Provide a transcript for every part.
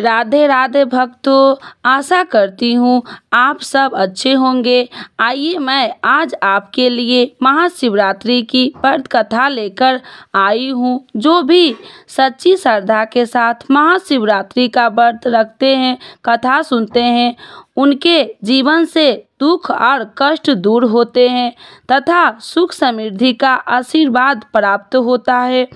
राधे राधे भक्तों आशा करती हूँ आप सब अच्छे होंगे आइए मैं आज आपके लिए महाशिवरात्रि की पर्द कथा लेकर आई हूँ जो भी सच्ची श्रद्धा के साथ महाशिवरात्रि का व्रत रखते हैं कथा सुनते हैं उनके जीवन से दुख और कष्ट दूर होते हैं तथा सुख समृद्धि का आशीर्वाद प्राप्त होता है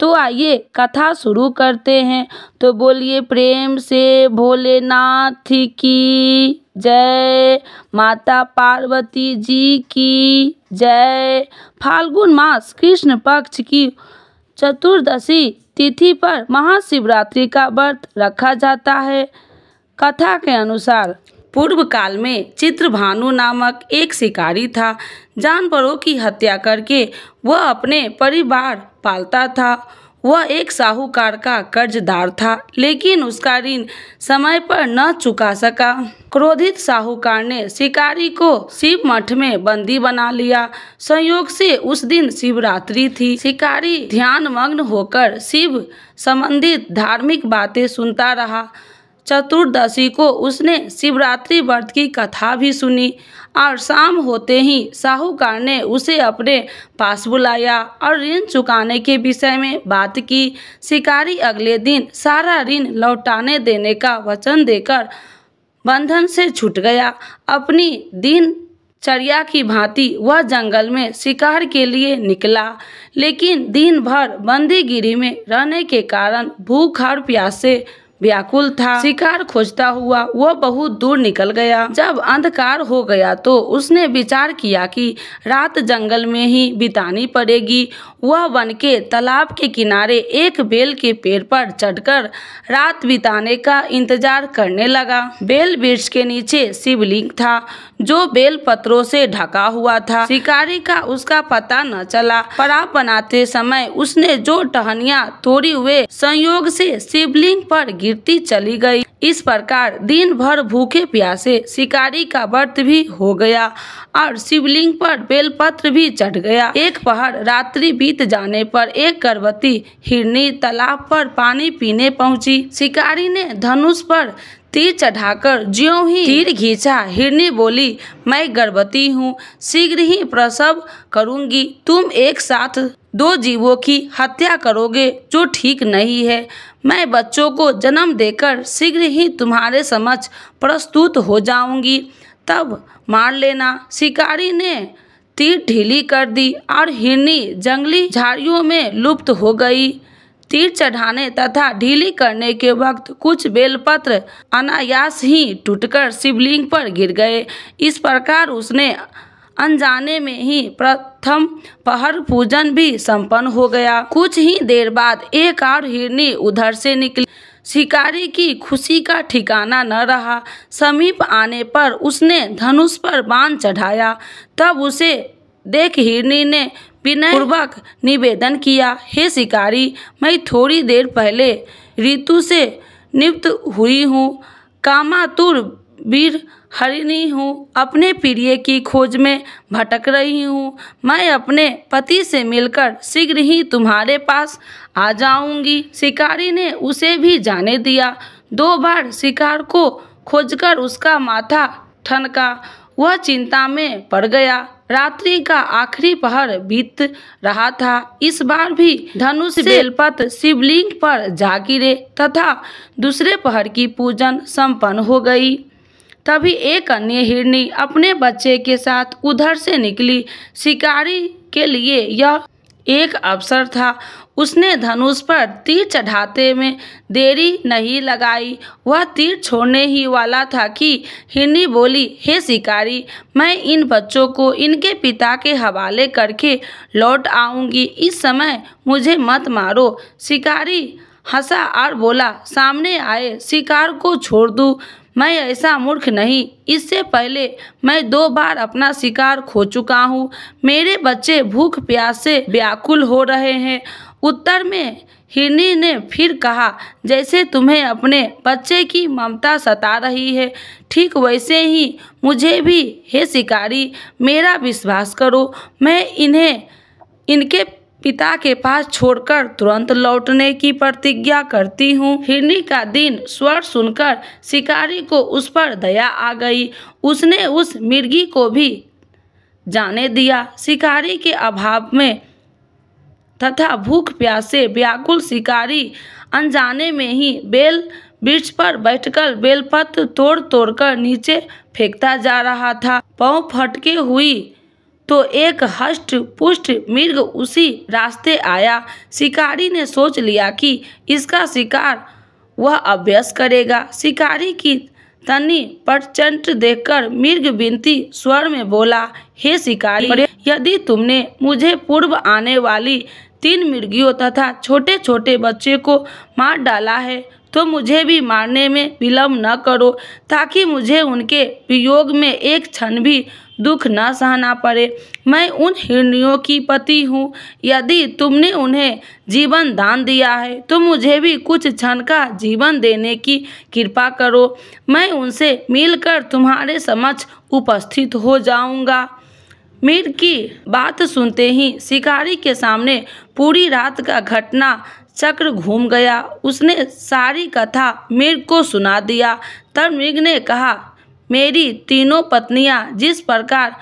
तो आइए कथा शुरू करते हैं तो बोलिए प्रेम से भोलेनाथ की जय माता पार्वती जी की जय फाल्गुन मास कृष्ण पक्ष की चतुर्दशी तिथि पर महाशिवरात्रि का व्रत रखा जाता है कथा के अनुसार पूर्व काल में चित्रभानु नामक एक शिकारी था जानवरों की हत्या करके वह अपने परिवार पालता था वह एक साहूकार का कर्जदार था लेकिन उसका ऋण समय पर न चुका सका क्रोधित साहूकार ने शिकारी को शिव मठ में बंदी बना लिया संयोग से उस दिन शिवरात्रि थी शिकारी ध्यानमग्न होकर शिव संबंधित धार्मिक बातें सुनता रहा चतुर्दशी को उसने शिवरात्रि व्रत की कथा भी सुनी और शाम होते ही साहूकार ने उसे अपने पास बुलाया और ऋण चुकाने के विषय में बात की शिकारी अगले दिन सारा ऋण लौटाने देने का वचन देकर बंधन से छूट गया अपनी दिन चरिया की भांति वह जंगल में शिकार के लिए निकला लेकिन दिन भर बंदीगिरी में रहने के कारण भूख और प्यास से व्याकुल था शिकार खोजता हुआ वह बहुत दूर निकल गया जब अंधकार हो गया तो उसने विचार किया कि रात जंगल में ही बितानी पड़ेगी वह वन के तालाब के किनारे एक बेल के पेड़ पर चढ़कर रात बिताने का इंतजार करने लगा बेल वृक्ष के नीचे शिवलिंग था जो बेल पत्रों से ढका हुआ था शिकारी का उसका पता न चला पराप बनाते समय उसने जो टहनिया तोड़ी हुए संयोग से शिवलिंग पर गिरती चली गई इस प्रकार दिन भर भूखे प्यासे शिकारी का व्रत भी हो गया और शिवलिंग पर बेलपत्र भी चढ़ गया एक पहर रात्रि बीत जाने पर एक गर्भवती हिरनी तालाब पर पानी पीने पहुंची शिकारी ने धनुष पर तीर चढ़ाकर ज्यो ही तीर घींचा हिरनी बोली मैं गर्भवती हूँ शीघ्र ही प्रसव करूँगी तुम एक साथ दो जीवों की हत्या करोगे जो ठीक नहीं है मैं बच्चों को जन्म देकर शीघ्र ही तुम्हारे समक्ष प्रस्तुत हो जाऊंगी तब मार लेना शिकारी ने तीर ढीली कर दी और हिरनी जंगली झाड़ियों में लुप्त हो गई तीर चढ़ाने तथा ढीली करने के वक्त कुछ बेलपत्र अनायास ही टूटकर शिवलिंग पर गिर गए इस प्रकार उसने अनजाने में ही प्रथम पहर पूजन भी संपन्न हो गया कुछ ही देर बाद एक और हिरनी उधर से निकली शिकारी की खुशी का ठिकाना न रहा समीप आने पर उसने धनुष पर बांध चढ़ाया तब उसे देख हिरनी ने विनयपूर्वक निवेदन किया हे शिकारी मैं थोड़ी देर पहले ऋतु से निप्त हुई हूँ कामातुर वीर हरिणी हूँ अपने प्रिय की खोज में भटक रही हूँ मैं अपने पति से मिलकर शीघ्र ही तुम्हारे पास आ जाऊंगी शिकारी ने उसे भी जाने दिया दो बार शिकार को खोजकर उसका माथा ठनका वह चिंता में पड़ गया रात्रि का आखिरी पहर बीत रहा था इस बार भी धनुष बेलपत शिवलिंग पर जा गिरे तथा दूसरे पहर की पूजन संपन्न हो गई तभी एक अन्य हिरनी अपने बच्चे के साथ उधर से निकली शिकारी के लिए यह एक अवसर था उसने धनुष पर तीर चढ़ाते में देरी नहीं लगाई वह तीर छोड़ने ही वाला था कि हिरनी बोली हे शिकारी मैं इन बच्चों को इनके पिता के हवाले करके लौट आऊंगी इस समय मुझे मत मारो शिकारी हंसा और बोला सामने आए शिकार को छोड़ दूँ मैं ऐसा मूर्ख नहीं इससे पहले मैं दो बार अपना शिकार खो चुका हूँ मेरे बच्चे भूख प्यास से व्याकुल हो रहे हैं उत्तर में हिरनी ने फिर कहा जैसे तुम्हें अपने बच्चे की ममता सता रही है ठीक वैसे ही मुझे भी हे शिकारी मेरा विश्वास करो मैं इन्हें इनके पिता के पास छोड़कर तुरंत लौटने की प्रतिज्ञा करती हूँ हिरनी का दिन स्वर सुनकर शिकारी को उस पर दया आ गई उसने उस मिर्गी को भी जाने दिया शिकारी के अभाव में तथा भूख प्यासे व्याकुल शिकारी अनजाने में ही बेल वृक्ष पर बैठकर बेलपत्र तोड़ तोड़कर नीचे फेंकता जा रहा था पाँव फटके हुई तो एक हष्ट पुष्ट मृग उसी रास्ते आया शिकारी ने सोच लिया कि इसका शिकार वह अभ्यस करेगा शिकारी की तनी प्रचंड देखकर मृग बिनती स्वर में बोला हे शिकारी यदि तुमने मुझे पूर्व आने वाली तीन मृगियों तथा छोटे छोटे बच्चे को मार डाला है तो मुझे भी मारने में विलम्ब न करो ताकि मुझे उनके वियोग में एक क्षण भी दुख न सहना पड़े मैं उन हिरणियों की पति हूँ यदि तुमने उन्हें जीवन दान दिया है तो मुझे भी कुछ क्षण का जीवन देने की कृपा करो मैं उनसे मिलकर तुम्हारे समक्ष उपस्थित हो जाऊँगा मीर की बात सुनते ही शिकारी के सामने पूरी रात का घटना चक्र घूम गया उसने सारी कथा मृग को सुना दिया तब मृग ने कहा मेरी तीनों पत्नियाँ जिस प्रकार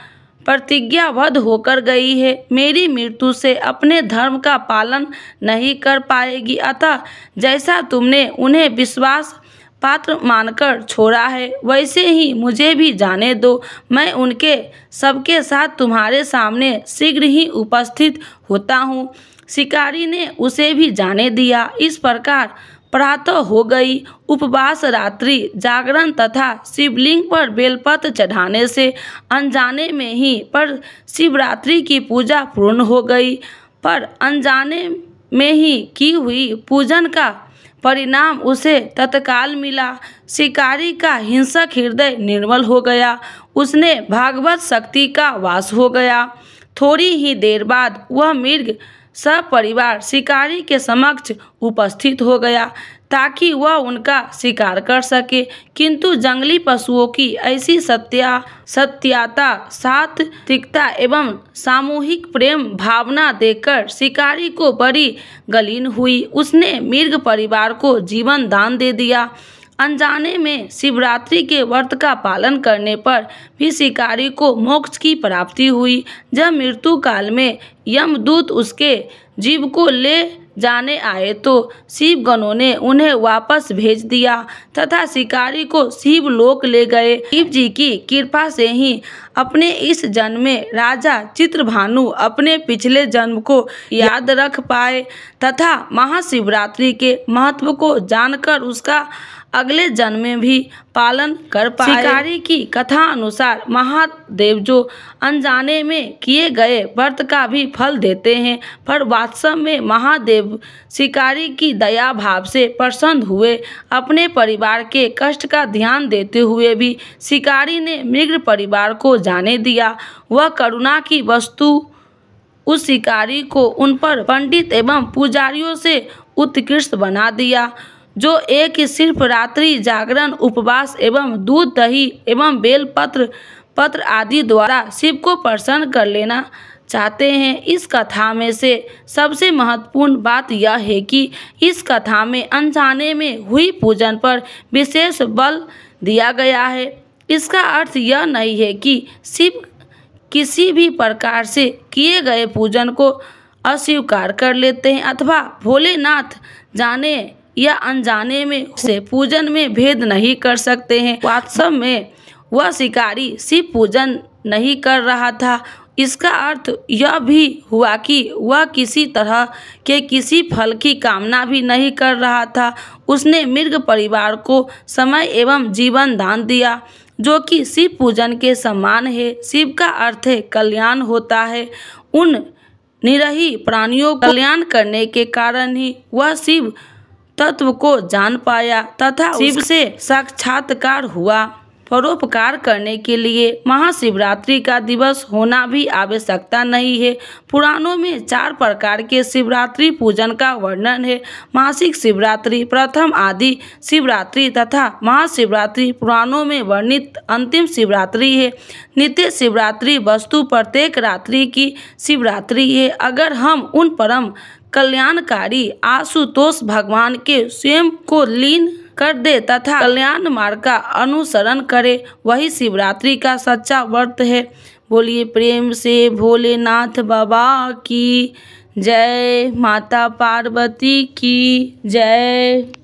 प्रतिज्ञावध होकर गई है मेरी मृत्यु से अपने धर्म का पालन नहीं कर पाएगी अतः जैसा तुमने उन्हें विश्वास पात्र मानकर छोड़ा है वैसे ही मुझे भी जाने दो मैं उनके सबके साथ तुम्हारे सामने शीघ्र ही उपस्थित होता हूँ शिकारी ने उसे भी जाने दिया इस प्रकार प्रातः हो गई उपवास रात्रि जागरण तथा शिवलिंग पर बेलपत्र चढ़ाने से अनजाने में ही पर शिवरात्रि की पूजा पूर्ण हो गई पर अनजाने में ही की हुई पूजन का परिणाम उसे तत्काल मिला शिकारी का हिंसक हृदय निर्मल हो गया उसने भागवत शक्ति का वास हो गया थोड़ी ही देर बाद वह मृग सब परिवार शिकारी के समक्ष उपस्थित हो गया ताकि वह उनका शिकार कर सके किंतु जंगली पशुओं की ऐसी सत्या सत्याता सात्विकता एवं सामूहिक प्रेम भावना देखकर शिकारी को बड़ी गलीन हुई उसने मृग परिवार को जीवन दान दे दिया अनजाने में शिवरात्रि के व्रत का पालन करने पर भी शिकारी को मोक्ष की प्राप्ति हुई जब मृत्यु काल में यमदूत उसके जीव को ले जाने आए तो शिवगणों ने उन्हें वापस भेज दिया तथा शिकारी को शिवलोक ले गए शिव जी की कृपा से ही अपने इस जन्म में राजा चित्रभानु अपने पिछले जन्म को याद रख पाए तथा महाशिवरात्रि के महत्व को जानकर उसका अगले जन्म में भी पालन कर पाए शिकारी की कथा अनुसार महादेव जो अनजाने में किए गए व्रत का भी फल देते हैं पर वास्तव में महादेव शिकारी की दया भाव से प्रसन्न हुए अपने परिवार के कष्ट का ध्यान देते हुए भी शिकारी ने मृग परिवार को जाने दिया वह करुणा की वस्तु उस शिकारी को उन पर पंडित एवं पुजारियों से उत्कृष्ट बना दिया जो एक सिर्फ रात्रि जागरण उपवास एवं दूध दही एवं बेलपत्र पत्र आदि द्वारा शिव को प्रसन्न कर लेना चाहते हैं इस कथा में से सबसे महत्वपूर्ण बात यह है कि इस कथा में अनजाने में हुई पूजन पर विशेष बल दिया गया है इसका अर्थ यह नहीं है कि शिव किसी भी प्रकार से किए गए पूजन को अस्वीकार कर लेते हैं अथवा भोलेनाथ जाने या अनजाने में से पूजन में भेद नहीं कर सकते हैं वास्तव में वह शिकारी शिव पूजन नहीं कर रहा था इसका अर्थ यह भी हुआ कि वह किसी तरह के किसी फल की कामना भी नहीं कर रहा था उसने मृग परिवार को समय एवं जीवन दान दिया जो कि शिव पूजन के समान है शिव का अर्थ है कल्याण होता है उन निरही प्राणियों कल्याण करने के कारण ही वह शिव तत्व को जान पाया तथा शिव से साक्षात्कार हुआ परोपकार करने के लिए महाशिवरात्रि का दिवस होना भी आवश्यकता नहीं है पुराणों में चार प्रकार के शिवरात्रि पूजन का वर्णन है मासिक शिवरात्रि प्रथम आदि शिवरात्रि तथा महाशिवरात्रि पुराणों में वर्णित अंतिम शिवरात्रि है नित्य शिवरात्रि वस्तु प्रत्येक रात्रि की शिवरात्रि है अगर हम उन परम कल्याणकारी आशुतोष भगवान के स्वयं को लीन कर दे तथा कल्याण मार्ग का अनुसरण करे वही शिवरात्रि का सच्चा व्रत है बोलिए प्रेम से भोलेनाथ बाबा की जय माता पार्वती की जय